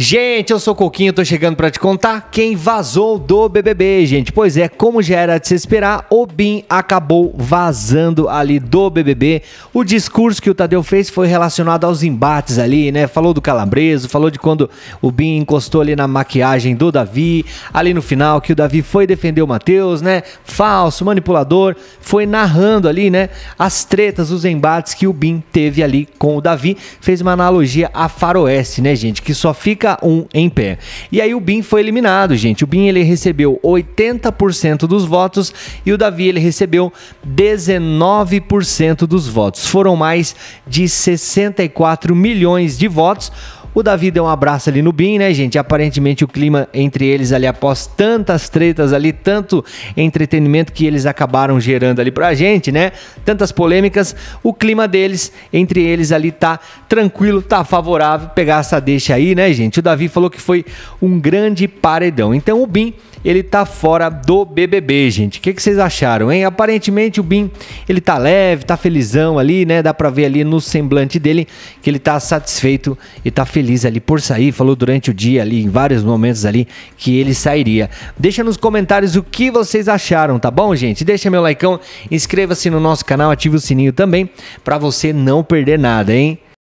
Gente, eu sou o Coquinho, tô chegando para te contar quem vazou do BBB, gente. Pois é, como já era de se esperar, o Bin acabou vazando ali do BBB. O discurso que o Tadeu fez foi relacionado aos embates ali, né? Falou do Calabreso, falou de quando o Bin encostou ali na maquiagem do Davi, ali no final que o Davi foi defender o Matheus, né? Falso, manipulador, foi narrando ali, né, as tretas, os embates que o Bin teve ali com o Davi. Fez uma analogia a Faroeste, né, gente, que só fica fica um em pé. E aí o Bin foi eliminado, gente. O Bin ele recebeu 80% dos votos e o Davi ele recebeu 19% dos votos. Foram mais de 64 milhões de votos o Davi deu um abraço ali no Bin, né, gente? Aparentemente o clima entre eles ali, após tantas tretas ali, tanto entretenimento que eles acabaram gerando ali pra gente, né? Tantas polêmicas, o clima deles, entre eles ali, tá tranquilo, tá favorável. Pegar essa deixa aí, né, gente? O Davi falou que foi um grande paredão. Então o Bin ele tá fora do BBB, gente. O que, que, vocês acharam, hein? Aparentemente o Bin, ele tá leve, tá felizão ali, né? Dá pra ver ali no semblante dele que ele tá satisfeito e tá feliz ali por sair. Falou durante o dia ali, em vários momentos ali, que ele sairia. Deixa nos comentários o que vocês acharam, tá bom, gente? Deixa meu like, inscreva-se no nosso canal, ative o sininho também, pra você não perder nada, hein?